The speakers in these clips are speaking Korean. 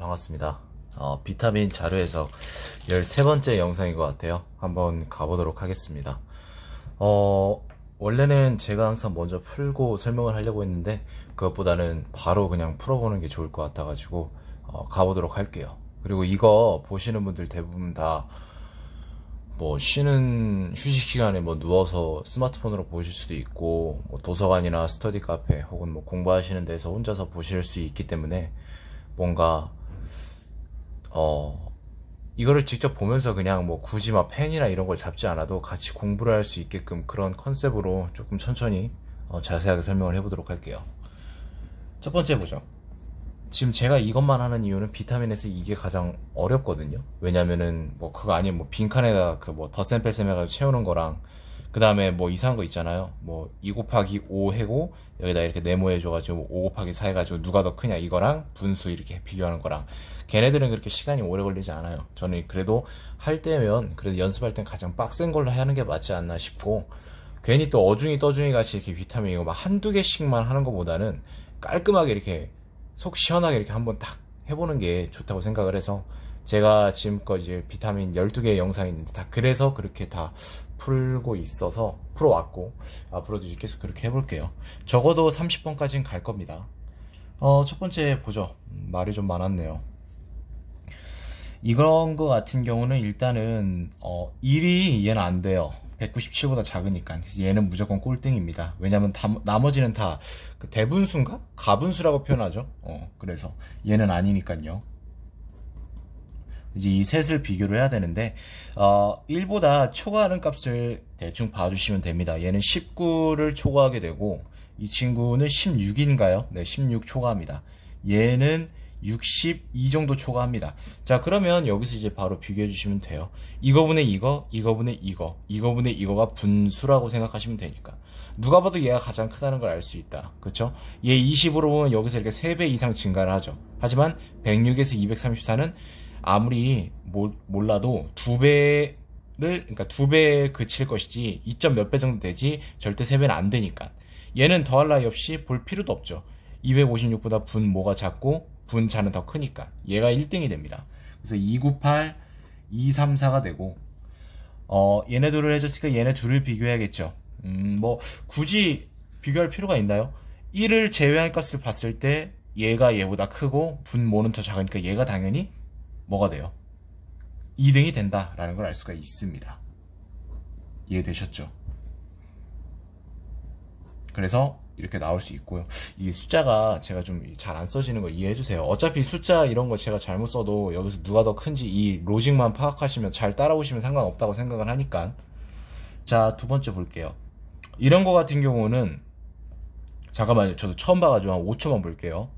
반갑습니다. 어, 비타민 자료 해석 13번째 영상인 것 같아요. 한번 가보도록 하겠습니다. 어, 원래는 제가 항상 먼저 풀고 설명을 하려고 했는데 그것보다는 바로 그냥 풀어보는 게 좋을 것 같아가지고 어, 가보도록 할게요. 그리고 이거 보시는 분들 대부분 다 뭐 쉬는 휴식 시간에 뭐 누워서 스마트폰으로 보실 수도 있고 뭐 도서관이나 스터디 카페 혹은 뭐 공부하시는 데서 혼자서 보실 수 있기 때문에 뭔가 어, 이거를 직접 보면서 그냥 뭐 굳이 막 펜이나 이런 걸 잡지 않아도 같이 공부를 할 수 있게끔 그런 컨셉으로 조금 천천히 어, 자세하게 설명을 해보도록 할게요. 첫 번째 보죠. 지금 제가 이것만 하는 이유는 비타민에서 이게 가장 어렵거든요. 왜냐면은 뭐 그거 아니면 뭐 빈칸에다 가그뭐 덧셈 뺄셈 해가지고 채우는 거랑 그 다음에 뭐 이상한 거 있잖아요. 뭐2 곱하기 5 해고 여기다 이렇게 네모해줘가지고 5 곱하기 4 해가지고 누가 더 크냐 이거랑 분수 이렇게 비교하는 거랑 걔네들은 그렇게 시간이 오래 걸리지 않아요. 저는 그래도 할 때면 그래도 연습할 땐 가장 빡센 걸로 하는 게 맞지 않나 싶고 괜히 또 어중이 떠중이 같이 이렇게 비타민 이거 막 한두 개씩만 하는 것보다는 깔끔하게 이렇게 속 시원하게 이렇게 한번 딱 해보는 게 좋다고 생각을 해서 제가 지금까지 비타민 12개의 영상이 있는데 다 그래서 그렇게 다 풀고 있어서 풀어왔고 앞으로도 계속 그렇게 해볼게요 적어도 30번까지는 갈 겁니다 어, 첫 번째 보죠 음, 말이 좀 많았네요 이런 거 같은 경우는 일단은 어, 1이 얘는 안 돼요 197보다 작으니까 그래서 얘는 무조건 꼴등입니다 왜냐면 다, 나머지는 다그 대분수인가? 가분수라고 표현하죠 어, 그래서 얘는 아니니까요 이 셋을 비교를 해야 되는데 어, 1보다 초과하는 값을 대충 봐주시면 됩니다. 얘는 19를 초과하게 되고 이 친구는 16인가요? 네, 16 초과합니다. 얘는 62 정도 초과합니다. 자, 그러면 여기서 이제 바로 비교해 주시면 돼요. 이거분의 이거, 이거분의 이거, 이거분의 이거가 분수라고 생각하시면 되니까. 누가 봐도 얘가 가장 크다는 걸 알 수 있다. 그렇죠? 얘 20으로 보면 여기서 이렇게 3배 이상 증가를 하죠. 하지만 106에서 234는 아무리 몰라도 두 배를 그러니까 두 배에 그칠 것이지 2점 몇 배 정도 되지 절대 세 배는 안 되니까 얘는 더할 나위 없이 볼 필요도 없죠 256보다 분 모가 작고 분자는더 크니까 얘가 1등이 됩니다 그래서 298 234가 되고 어 얘네 둘을 해줬으니까 얘네 둘을 비교해야겠죠 음뭐 굳이 비교할 필요가 있나요 1을 제외한 값을 봤을 때 얘가 얘보다 크고 분모는 더 작으니까 얘가 당연히 뭐가 돼요? 2등이 된다라는 걸 알 수가 있습니다. 이해되셨죠? 그래서 이렇게 나올 수 있고요. 이 숫자가 제가 좀 잘 안 써지는 거 이해해 주세요. 어차피 숫자 이런 거 제가 잘못 써도 여기서 누가 더 큰지 이 로직만 파악하시면 잘 따라오시면 상관없다고 생각을 하니까. 자, 두 번째 볼게요. 이런 거 같은 경우는 잠깐만요. 저도 처음 봐가지고 한 5초만 볼게요.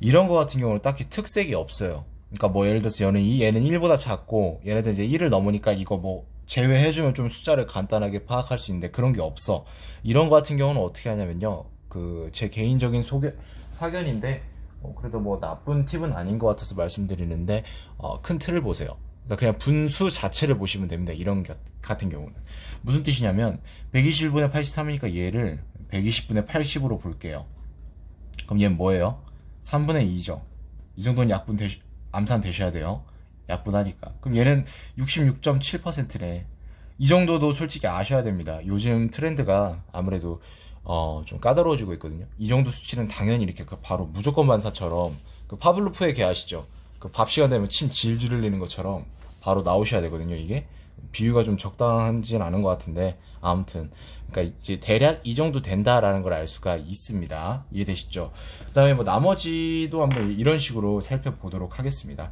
이런 거 같은 경우는 딱히 특색이 없어요. 그러니까 뭐 예를 들어서 얘는 이 얘는 1보다 작고 얘네들 이제 1을 넘으니까 이거 뭐 제외해주면 좀 숫자를 간단하게 파악할 수 있는데 그런 게 없어. 이런 거 같은 경우는 어떻게 하냐면요. 그 제 개인적인 소견 사견인데 어, 그래도 뭐 나쁜 팁은 아닌 것 같아서 말씀드리는데 어, 큰 틀을 보세요. 그러니까 그냥 분수 자체를 보시면 됩니다. 이런 겨, 같은 경우는 무슨 뜻이냐면 121분의 83이니까 얘를 120분의 80으로 볼게요. 그럼 얘는 뭐예요? 3분의 2죠. 이 정도는 약분 되시, 암산 되셔야 돼요. 약분하니까. 그럼 얘는 66.7%네. 이 정도도 솔직히 아셔야 됩니다. 요즘 트렌드가 아무래도 어, 좀 까다로워지고 있거든요. 이 정도 수치는 당연히 이렇게 그 바로 무조건 반사처럼 그 파블로프의 개 아시죠? 그 밥 시간 되면 침 질질 흘리는 것처럼 바로 나오셔야 되거든요, 이게. 비유가 좀 적당한지는 않은 것 같은데 아무튼 그러니까 이제 대략 이 정도 된다라는 걸 알 수가 있습니다. 이해되시죠? 그다음에 뭐 나머지도 한번 이런 식으로 살펴보도록 하겠습니다.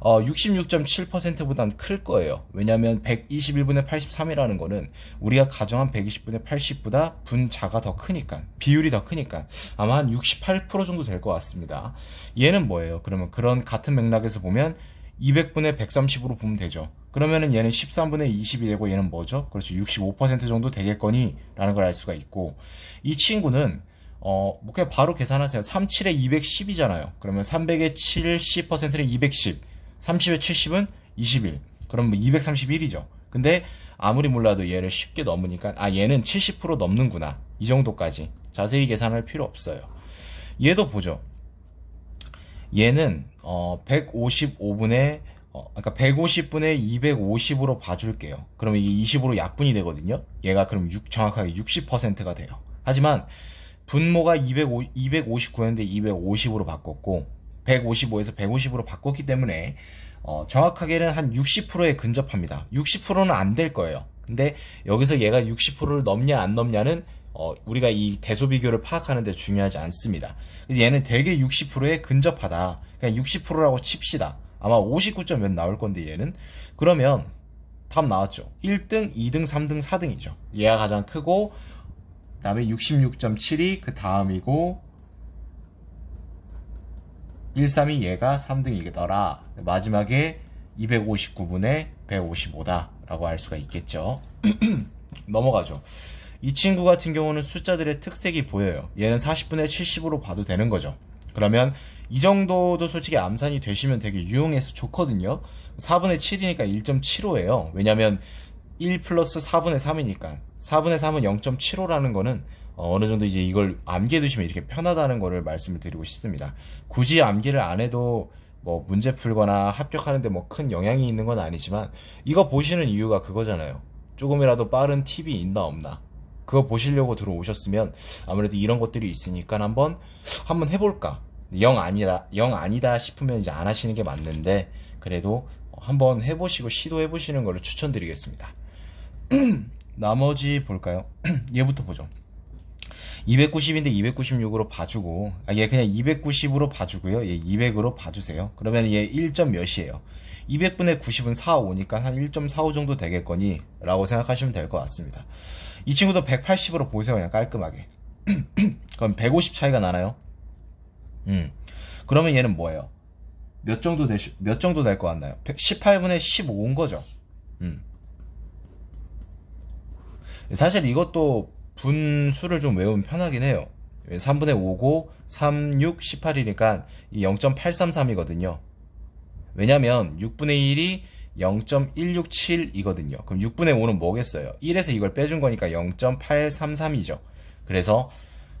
어, 66.7%보단 클 거예요. 왜냐하면 121분의 83이라는 거는 우리가 가정한 120분의 80보다 분자가 더 크니까 비율이 더 크니까 아마 한 68% 정도 될 것 같습니다. 얘는 뭐예요? 그러면 그런 같은 맥락에서 보면 200분의 130으로 보면 되죠. 그러면은 얘는 13분의 20이 되고 얘는 뭐죠? 그렇죠. 65% 정도 되겠거니 라는 걸 알 수가 있고 이 친구는 어, 뭐 그냥 바로 계산하세요. 37에 210이잖아요. 그러면 3 0 0에 70%는 210, 3 0에 70은 21. 그럼 뭐 231이죠. 근데 아무리 몰라도 얘를 쉽게 넘으니까 아 얘는 70% 넘는구나. 이 정도까지 자세히 계산할 필요 없어요. 얘도 보죠. 얘는 어, 155분의 어, 그러니까 150분의 250으로 봐줄게요. 그러면 이게 20으로 약분이 되거든요. 얘가 그럼 6, 정확하게 60%가 돼요. 하지만 분모가 250, 259였는데 250으로 바꿨고 155에서 150으로 바꿨기 때문에 어, 정확하게는 한 60%에 근접합니다. 60%는 안 될 거예요. 근데 여기서 얘가 60%를 넘냐 안 넘냐는 어, 우리가 이 대소 비교를 파악하는데 중요하지 않습니다. 얘는 되게 60%에 근접하다. 그냥 그러니까 60%라고 칩시다. 아마 59점 몇 나올 건데 얘는 그러면 답 나왔죠. 1등, 2등, 3등, 4등이죠. 얘가 가장 크고 그다음에 66.7이 그 다음이고 1, 3이 얘가 3등이겠더라. 마지막에 259분의 155다. 라고 할 수가 있겠죠. 넘어가죠. 이 친구 같은 경우는 숫자들의 특색이 보여요. 얘는 40분의 70으로 봐도 되는 거죠. 그러면 이 정도도 솔직히 암산이 되시면 되게 유용해서 좋거든요. 4분의 7이니까 1.75예요. 왜냐면 1 플러스 4분의 3이니까 4분의 3은 0.75라는 거는 어, 어느 정도 이제 이걸 암기해 두시면 이렇게 편하다는 거를 말씀을 드리고 싶습니다. 굳이 암기를 안 해도 뭐 문제 풀거나 합격하는데 뭐 큰 영향이 있는 건 아니지만 이거 보시는 이유가 그거잖아요. 조금이라도 빠른 팁이 있나 없나. 그거 보시려고 들어오셨으면 아무래도 이런 것들이 있으니까 한번 한번 해볼까 영 아니다 영 아니다 싶으면 이제 안 하시는 게 맞는데 그래도 한번 해보시고 시도해 보시는 걸를 추천드리겠습니다 나머지 볼까요 얘부터 보죠 290인데 296으로 봐주고 아, 얘 그냥 290으로 봐주고요 얘 200으로 봐주세요 그러면 얘 1점 몇이에요 200분의 90은 4, 5니까 한 1.45 정도 되겠거니 라고 생각하시면 될 것 같습니다 이 친구도 180으로 보세요 그냥 깔끔하게 그럼 150 차이가 나나요? 음 그러면 얘는 뭐예요? 몇 정도 되, 몇 정도 될 것 같나요? 18분의 15인 거죠 음 사실 이것도 분수를 좀 외우면 편하긴 해요 3분의 예, 5고 3, 6, 18이니까 0.833이거든요 왜냐면 6분의 1이 0.167이거든요. 그럼 6분의 5는 뭐겠어요? 1에서 이걸 빼준 거니까 0.833이죠. 그래서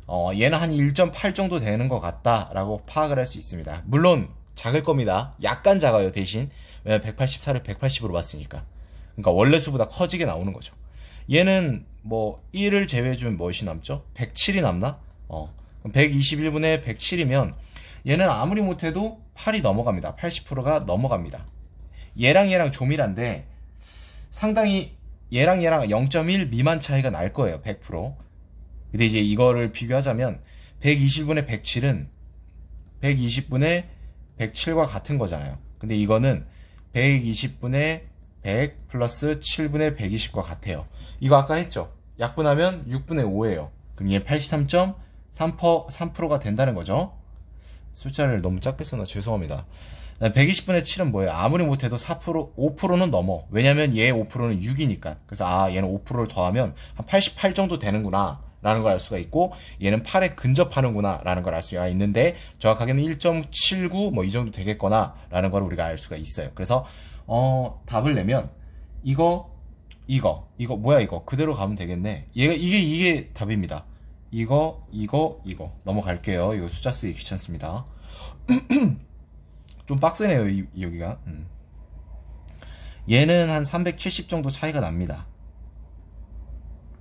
어, 얘는 한 1.8 정도 되는 것 같다라고 파악을 할 수 있습니다. 물론 작을 겁니다. 약간 작아요 대신 왜냐면 184를 180으로 봤으니까. 그러니까 원래 수보다 커지게 나오는 거죠. 얘는 뭐 1을 제외해주면 몇이 남죠? 107이 남나? 어, 121분의 107이면 얘는 아무리 못해도 8이 넘어갑니다. 80%가 넘어갑니다. 얘랑 얘랑 조밀한데 상당히 얘랑 얘랑 0.1 미만 차이가 날 거예요. 100%. 근데 이제 이거를 비교하자면 120분의 107은 120분의 107과 같은 거잖아요. 근데 이거는 120분의 100 플러스 7분의 120과 같아요. 이거 아까 했죠? 약분하면 6분의 5예요. 그럼 얘 83.3%가 3%가 된다는 거죠. 숫자를 너무 작게 써나 죄송합니다. 120분의 7은 뭐예요? 아무리 못해도 4%, 5%는 넘어. 왜냐면 얘 5%는 6이니까. 그래서 아, 얘는 5%를 더하면 한 88 정도 되는구나. 라는 걸 알 수가 있고 얘는 8에 근접하는구나 라는 걸 알 수가 있는데 정확하게는 1.79 뭐 이 정도 되겠거나 라는 걸 우리가 알 수가 있어요 그래서 어 답을 내면 이거 이거 이거 뭐야 이거 그대로 가면 되겠네 얘가 이게 이게 답입니다 이거 이거 이거 넘어갈게요 이거 숫자 쓰기 귀찮습니다 좀 빡세네요, 이, 여기가. 음. 얘는 한 370 정도 차이가 납니다.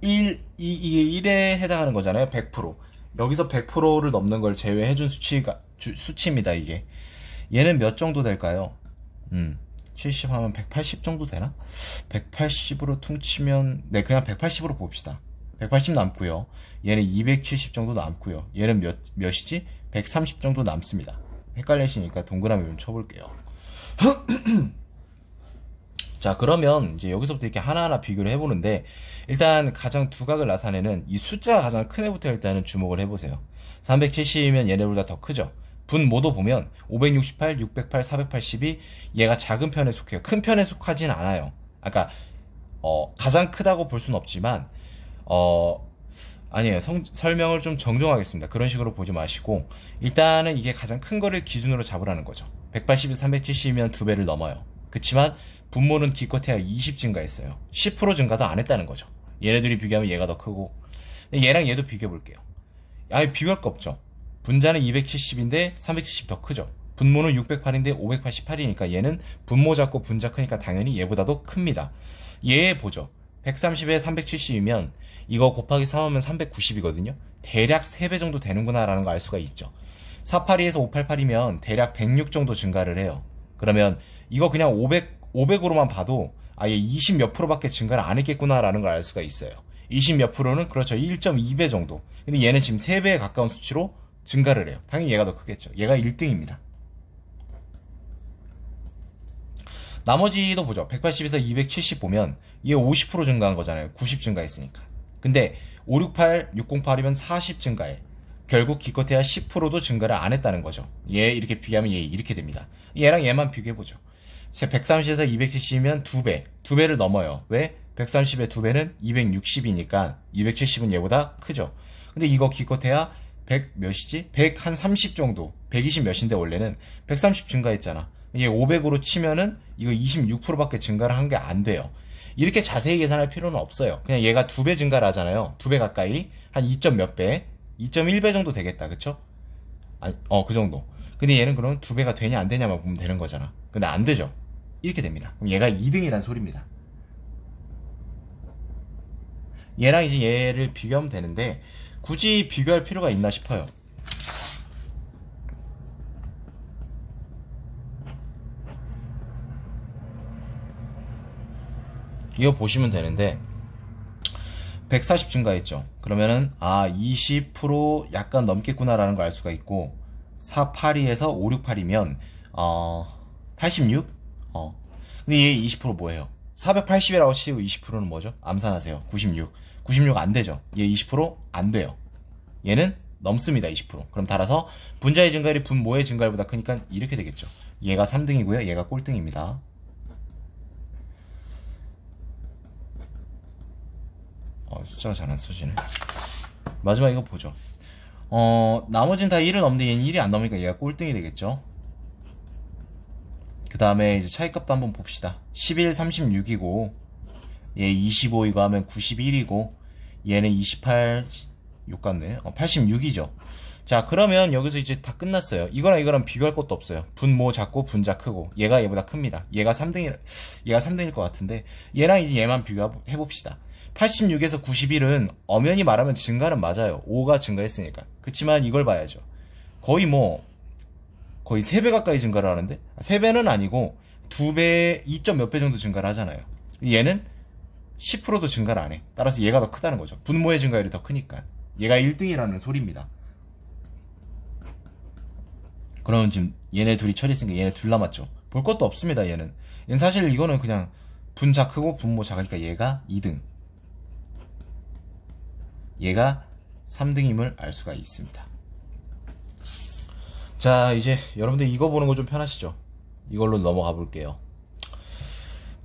1, 이, 이게 1에 해당하는 거잖아요. 100%. 여기서 100%를 넘는 걸 제외해준 수치가, 주, 수치입니다, 이게. 얘는 몇 정도 될까요? 음, 70 하면 180 정도 되나? 180으로 퉁치면, 네, 그냥 180으로 봅시다. 180 남고요. 얘는 270 정도 남고요. 얘는 몇, 몇이지? 130 정도 남습니다. 헷갈리시니까 동그라미 좀 쳐볼게요. 자, 그러면 이제 여기서부터 이렇게 하나하나 비교를 해보는데, 일단 가장 두각을 나타내는 이 숫자가 가장 큰 애부터 일단은 주목을 해보세요. 370이면 얘네보다 더 크죠? 분 모두 보면 568, 608, 482 얘가 작은 편에 속해요. 큰 편에 속하진 않아요. 아까 그러니까 어, 가장 크다고 볼 수는 없지만 어, 아니에요. 성, 설명을 좀 정중하겠습니다. 그런 식으로 보지 마시고 일단은 이게 가장 큰 거를 기준으로 잡으라는 거죠. 180에 370이면 두 배를 넘어요. 그렇지만 분모는 기껏해야 20 증가했어요. 10% 증가도 안 했다는 거죠. 얘네들이 비교하면 얘가 더 크고 얘랑 얘도 비교해 볼게요. 아예 비교할 거 없죠. 분자는 270인데 370 더 크죠. 분모는 608인데 588이니까 얘는 분모 작고 분자 크니까 당연히 얘보다도 큽니다. 얘 보죠. 130에 370이면 이거 곱하기 3하면 390이거든요. 대략 3배 정도 되는구나라는 걸 알 수가 있죠. 482에서 588이면 대략 106 정도 증가를 해요. 그러면 이거 그냥 500, 500으로만 봐도 아예 20 몇 프로밖에 증가를 안 했겠구나라는 걸 알 수가 있어요. 20 몇 프로는 그렇죠. 1.2배 정도. 근데 얘는 지금 3배에 가까운 수치로 증가를 해요. 당연히 얘가 더 크겠죠. 얘가 1등입니다. 나머지도 보죠. 180에서 270 보면 얘 50% 증가한 거잖아요. 90 증가했으니까. 근데 568, 608이면 40 증가해. 결국 기껏해야 10%도 증가를 안 했다는 거죠. 얘 이렇게 비교하면 얘 이렇게 됩니다. 얘랑 얘만 비교해보죠. 130에서 270이면 2배, 2배를 넘어요. 왜? 130의 2배는 260이니까 270은 얘보다 크죠. 근데 이거 기껏해야 100 몇이지? 100한30 정도, 120 몇인데 원래는 130 증가했잖아. 이 500으로 치면은 이거 26%밖에 증가를 한 게 안 돼요. 이렇게 자세히 계산할 필요는 없어요. 그냥 얘가 두 배 증가를 하잖아요. 두 배 가까이. 한 2. 점몇 배? 2.1배 정도 되겠다. 그쵸? 아, 어, 그 정도. 근데 얘는 그럼 두 배가 되냐 안 되냐만 보면 되는 거잖아. 근데 안 되죠. 이렇게 됩니다. 그럼 얘가 2등이란 소리입니다. 얘랑 이제 얘를 비교하면 되는데 굳이 비교할 필요가 있나 싶어요. 이거 보시면 되는데 140 증가했죠. 그러면은 아 20% 약간 넘겠구나라는 걸 알 수가 있고 482에서 568이면 어 86? 어. 근데 얘 20% 뭐예요? 480이라고 치고 20%는 뭐죠? 암산하세요. 96. 96 안 되죠. 얘 20%안 돼요. 얘는 넘습니다. 20%. 그럼 따라서 분자의 증가율이 분모의 증가율보다 크니까 이렇게 되겠죠. 얘가 3등이고요. 얘가 꼴등입니다. 어, 숫자가 잘안 써지네. 마지막 이거 보죠. 어, 나머진 다 1을 넘는데 얘는 1이 안 넘으니까 얘가 꼴등이 되겠죠. 그 다음에 이제 차이값도 한번 봅시다. 11, 36이고, 얘 25이고 하면 91이고, 얘는 28, 욕 같네. 어, 86이죠. 자, 그러면 여기서 이제 다 끝났어요. 이거랑 이거랑 비교할 것도 없어요. 분모 작고 분자 크고. 얘가 얘보다 큽니다. 얘가 3등이, 얘가 3등일 것 같은데, 얘랑 이제 얘만 비교해 봅시다. 86에서 91은 엄연히 말하면 증가는 맞아요. 5가 증가했으니까. 그렇지만 이걸 봐야죠. 거의 뭐 거의 3배 가까이 증가를 하는데 3배는 아니고 2배, 2점 몇 배 정도 증가를 하잖아요. 얘는 10%도 증가를 안 해. 따라서 얘가 더 크다는 거죠. 분모의 증가율이 더 크니까. 얘가 1등이라는 소리입니다. 그러면 지금 얘네 둘이 처리했으니까 얘네 둘 남았죠. 볼 것도 없습니다, 얘는. 얘는 사실 이거는 그냥 분자 크고 분모 작으니까 얘가 2등. 얘가 3등임을 알 수가 있습니다. 자, 이제 여러분들 이거 보는 거 좀 편하시죠? 이걸로 넘어가 볼게요.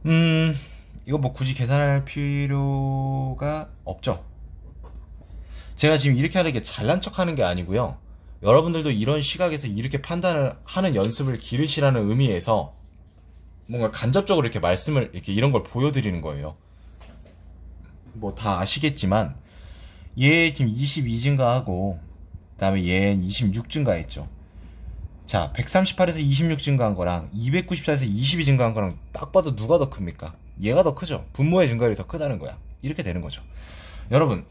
음, 이거 뭐 굳이 계산할 필요가 없죠? 제가 지금 이렇게 하는 게 잘난 척 하는 게 아니고요. 여러분들도 이런 시각에서 이렇게 판단을 하는 연습을 기르시라는 의미에서 뭔가 간접적으로 이렇게 말씀을 이렇게 이런 걸 보여드리는 거예요. 뭐 다 아시겠지만 얘 지금 22 증가하고 그 다음에 얘 26 증가했죠. 자, 138에서 26 증가한 거랑 294에서 22 증가한 거랑 딱 봐도 누가 더 큽니까? 얘가 더 크죠. 분모의 증가율이 더 크다는 거야. 이렇게 되는 거죠. 여러분,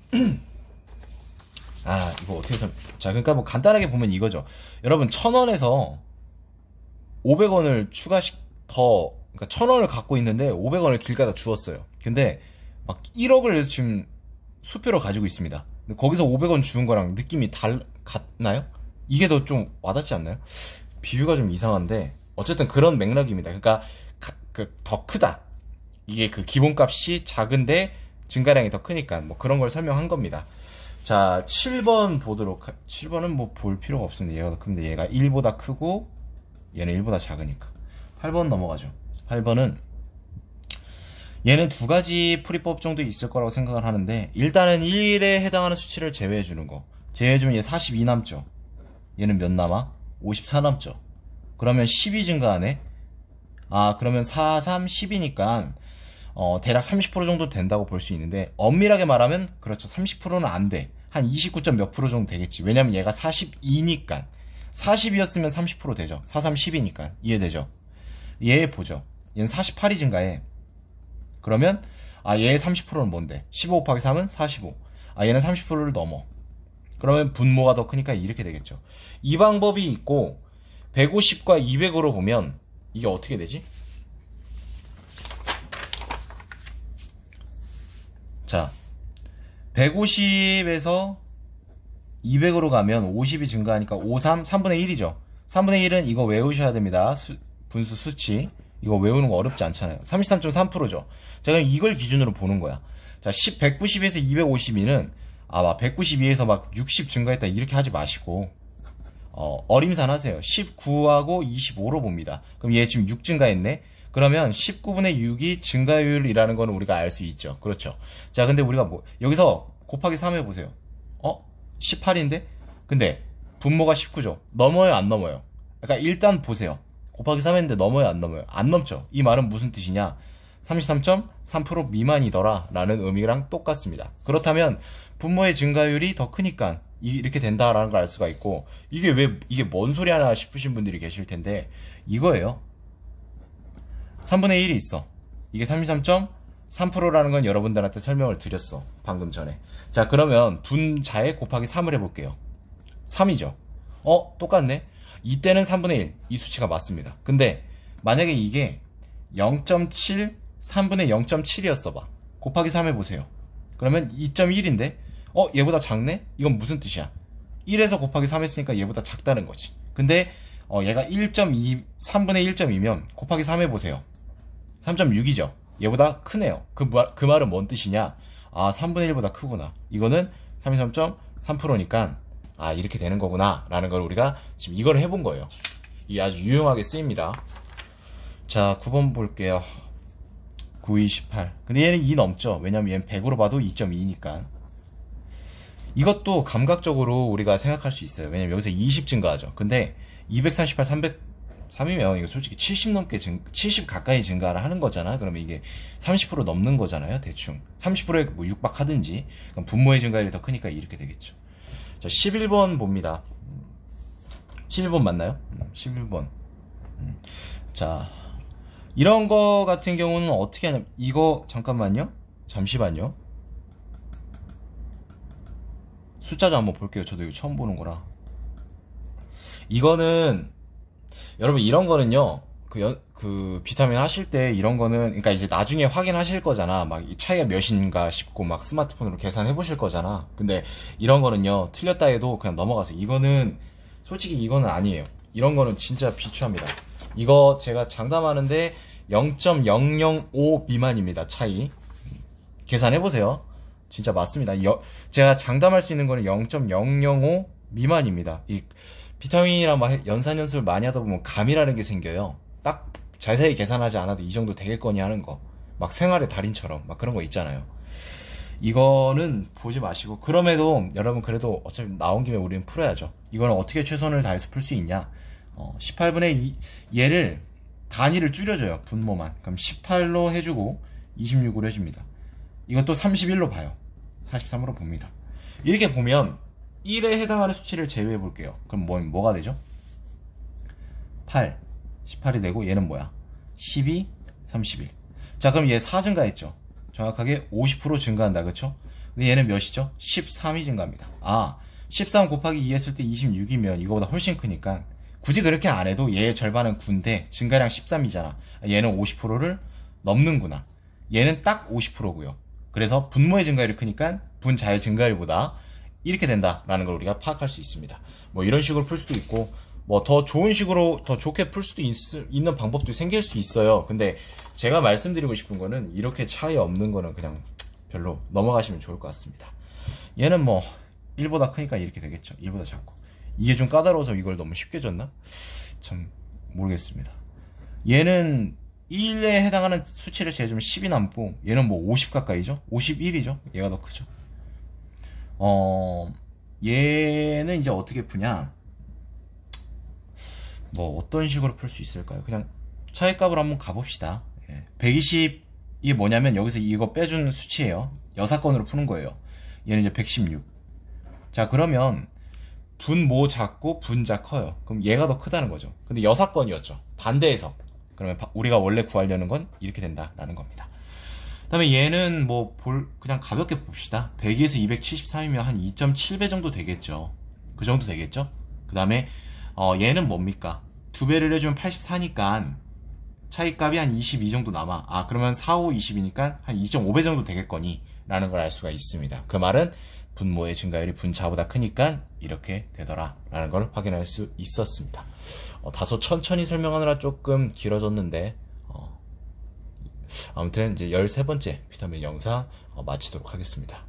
아 이거 어떻게 설? 자, 그러니까 뭐 간단하게 보면 이거죠. 여러분 1 0 0 0 원에서 500원을 추가식 더 그러니까 천 원을 갖고 있는데 500원을 길 가다 주었어요. 근데 막 1억을 지금 수표를 가지고 있습니다. 거기서 500원 주는 거랑 느낌이 달 같나요? 이게 더 좀 와닿지 않나요? 비유가 좀 이상한데 어쨌든 그런 맥락입니다. 그러니까 그더 크다. 이게 그 기본값이 작은데 증가량이 더 크니까 뭐 그런 걸 설명한 겁니다. 자, 7번 보도록 7번은 뭐 볼 필요가 없습니다. 얘가 더 큰데 얘가 1보다 크고 얘는 1보다 작으니까. 8번 넘어가죠. 8번은 얘는 두 가지 풀이법 정도 있을 거라고 생각을 하는데 일단은 1에 해당하는 수치를 제외해 주는 거 제외해 주면 얘 42 남죠 얘는 몇 남아? 54 남죠 그러면 1 2 증가하네 아 그러면 4, 3, 10이니까 어, 대략 30% 정도 된다고 볼 수 있는데 엄밀하게 말하면 그렇죠 30%는 안 돼 한 29. 몇 프로 정도 되겠지 왜냐면 얘가 42니까 40이었으면 30% 되죠 4, 3, 10이니까 이해되죠 얘 보죠 얘는 48이 증가해 그러면 아 얘의 30%는 뭔데? 15 곱하기 3은 45. 아 얘는 30%를 넘어. 그러면 분모가 더 크니까 이렇게 되겠죠. 이 방법이 있고 150과 200으로 보면 이게 어떻게 되지? 자, 150에서 200으로 가면 50이 증가하니까 53, 3분의 1이죠. 3분의 1은 이거 외우셔야 됩니다. 수, 분수 수치. 이거 외우는 거 어렵지 않잖아요. 33.3%죠. 자, 그럼 이걸 기준으로 보는 거야. 자, 10, 192에서 252는 아, 마 192에서 막 60 증가했다 이렇게 하지 마시고 어, 어림산 하세요. 19하고 25로 봅니다. 그럼 얘 지금 6 증가했네. 그러면 19분의 6이 증가율이라는 거는 우리가 알 수 있죠. 그렇죠. 자, 근데 우리가 뭐 여기서 곱하기 3 해보세요. 어? 18인데? 근데 분모가 19죠. 넘어요, 안 넘어요? 그러니까 일단 보세요. 곱하기 3했는데 넘어요, 안 넘어요? 안 넘죠. 이 말은 무슨 뜻이냐? 33.3% 미만이더라 라는 의미랑 똑같습니다. 그렇다면 분모의 증가율이 더 크니까 이렇게 된다라는 걸 알 수가 있고 이게 왜 이게 뭔 소리 하나 싶으신 분들이 계실 텐데 이거예요. 3분의 1이 있어. 이게 33.3%라는 건 여러분들한테 설명을 드렸어. 방금 전에. 자, 그러면 분자에 곱하기 3을 해볼게요. 3이죠. 어, 똑같네. 이때는 3분의 1 이 수치가 맞습니다. 근데 만약에 이게 0.7 3분의 0.7이었어 봐. 곱하기 3 해보세요. 그러면 2.1인데 어 얘보다 작네? 이건 무슨 뜻이야? 1에서 곱하기 3 했으니까 얘보다 작다는 거지. 근데 어, 얘가 1.2 3분의 1.2면 곱하기 3 해보세요. 3.6이죠. 얘보다 크네요. 그, 말, 그 말은 뭔 뜻이냐? 아 3분의 1보다 크구나. 이거는 33.3%니까 아 이렇게 되는 거구나 라는 걸 우리가 지금 이걸 해본 거예요 이 아주 유용하게 쓰입니다 자 9번 볼게요 9, 28 근데 얘는 2 넘죠 왜냐면 얘는 100으로 봐도 2.2니까 이것도 감각적으로 우리가 생각할 수 있어요 왜냐면 여기서 20 증가하죠 근데 238, 300 3이면 이거 솔직히 70 넘게 증, 70 가까이 증가를 하는 거잖아. 그러면 이게 30% 넘는 거잖아요, 대충. 30%에 뭐 육박하든지. 분모의 증가율이 더 크니까 이렇게 되겠죠. 자, 11번 봅니다. 11번 맞나요? 11번. 음. 자, 이런 거 같은 경우는 어떻게 하냐면, 이거, 잠깐만요. 잠시만요. 숫자도 한번 볼게요. 저도 이거 처음 보는 거라. 이거는, 여러분, 이런 거는요, 그, 연, 그 비타민 하실 때 이런 거는 그니까 이제 나중에 확인하실 거잖아. 막 차이가 몇인가 싶고 막 스마트폰으로 계산해 보실 거잖아. 근데 이런 거는요. 틀렸다 해도 그냥 넘어가세요. 이거는 솔직히 이거는 아니에요. 이런 거는 진짜 비추합니다. 이거 제가 장담하는데 0.005 미만입니다. 차이. 계산해 보세요. 진짜 맞습니다. 여, 제가 장담할 수 있는 거는 0.005 미만입니다. 이 비타민이랑 연산 연습을 많이 하다 보면 감이라는 게 생겨요. 딱 자세히 계산하지 않아도 이 정도 되겠거니 하는 거. 막 생활의 달인처럼 막 그런 거 있잖아요. 이거는 보지 마시고 그럼에도 여러분 그래도 어차피 나온 김에 우리는 풀어야죠. 이거는 어떻게 최선을 다해서 풀 수 있냐? 어, 18분의 2 얘를 단위를 줄여줘요. 분모만. 그럼 18로 해주고 26으로 해줍니다. 이것도 31로 봐요. 43으로 봅니다. 이렇게 보면 1에 해당하는 수치를 제외해 볼게요. 그럼 뭐, 뭐가 되죠? 8, 18이 되고 얘는 뭐야? 12, 31. 자 그럼 얘 4 증가했죠? 정확하게 50% 증가한다 그쵸? 근데 얘는 몇이죠? 13이 증가합니다. 아, 13 곱하기 2 했을 때 26이면 이거보다 훨씬 크니까 굳이 그렇게 안 해도 얘의 절반은 9인데 증가량 13이잖아. 얘는 50%를 넘는구나. 얘는 딱 50%고요. 그래서 분모의 증가율이 크니까 분자의 증가율보다 이렇게 된다라는 걸 우리가 파악할 수 있습니다. 뭐 이런 식으로 풀 수도 있고 뭐더 좋은 식으로 더 좋게 풀 수도 있, 는 방법도 생길 수 있어요. 근데 제가 말씀드리고 싶은 거는 이렇게 차이 없는 거는 그냥 별로 넘어가시면 좋을 것 같습니다. 얘는 뭐 1보다 크니까 이렇게 되겠죠. 1보다 작고. 이게 좀 까다로워서 이걸 너무 쉽게 줬나? 참 모르겠습니다. 얘는 1에 해당하는 수치를 제주좀 10이 남고 얘는 뭐 50 가까이죠? 51이죠? 얘가 더 크죠. 어 얘는 이제 어떻게 푸냐? 뭐 어떤 식으로 풀 수 있을까요? 그냥 차액값으로 한번 가봅시다. 120이 예. 뭐냐면 여기서 이거 빼준 수치예요. 여사건으로 푸는 거예요. 얘는 이제 116. 자 그러면 분모 작고 분자 커요. 그럼 얘가 더 크다는 거죠. 근데 여사건이었죠. 반대 에서 그러면 우리가 원래 구하려는 건 이렇게 된다라는 겁니다. 그 다음에 얘는 뭐 볼 그냥 가볍게 봅시다. 100에서 273이면 한 2.7배 정도 되겠죠. 그 정도 되겠죠. 그 다음에 어 얘는 뭡니까? 두 배를 해주면 84니까 차이값이 한 22 정도 남아. 아, 그러면 4, 5, 20이니까 한 2.5배 정도 되겠거니. 라는 걸 알 수가 있습니다. 그 말은 분모의 증가율이 분차보다 크니까 이렇게 되더라. 라는 걸 확인할 수 있었습니다. 어, 다소 천천히 설명하느라 조금 길어졌는데, 어, 아무튼 이제 13번째 비타민 영상 어, 마치도록 하겠습니다.